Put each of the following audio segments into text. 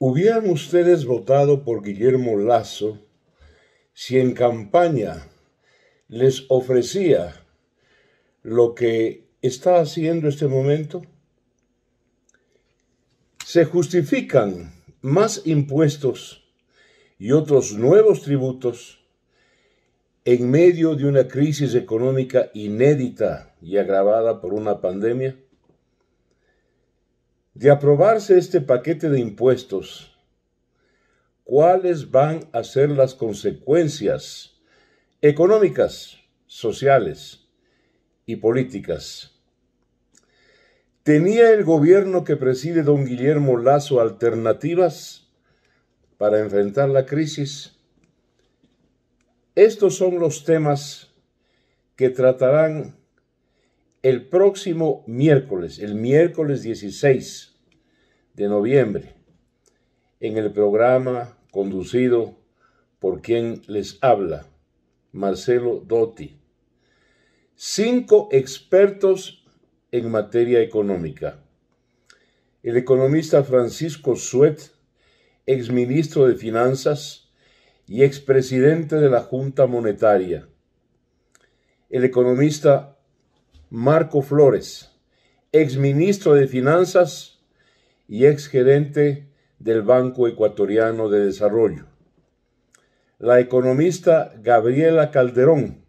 ¿Hubieran ustedes votado por Guillermo Lazo si en campaña les ofrecía lo que está haciendo este momento? Se justifican más impuestos y otros nuevos tributos en medio de una crisis económica inédita y agravada por una pandemia. De aprobarse este paquete de impuestos, ¿cuáles van a ser las consecuencias económicas, sociales y políticas? ¿Tenía el gobierno que preside don Guillermo Lazo alternativas para enfrentar la crisis? Estos son los temas que tratarán el próximo miércoles, el miércoles 16 de noviembre, en el programa conducido por quien les habla, Marcelo Dotti. Cinco expertos en materia económica. El economista Francisco Suet, exministro de Finanzas y expresidente de la Junta Monetaria. El economista Marco Flores, ministro de Finanzas y exgerente del Banco Ecuatoriano de Desarrollo. La economista Gabriela Calderón,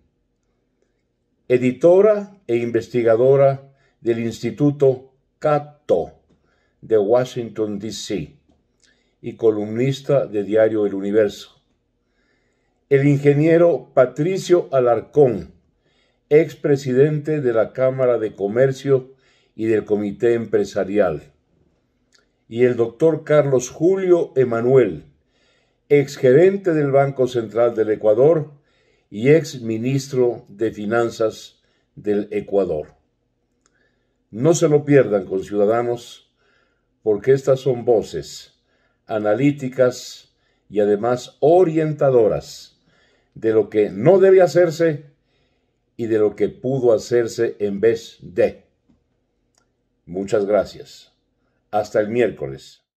editora e investigadora del Instituto Cato de Washington, D.C., y columnista de Diario El Universo. El ingeniero Patricio Alarcón, expresidente de la Cámara de Comercio y del Comité Empresarial, y el doctor Carlos Julio Emanuel, exgerente del Banco Central del Ecuador y ex ministro de Finanzas del Ecuador. No se lo pierdan, conciudadanos, porque estas son voces analíticas y además orientadoras de lo que no debe hacerse y de lo que pudo hacerse en vez de. Muchas gracias. Hasta el miércoles.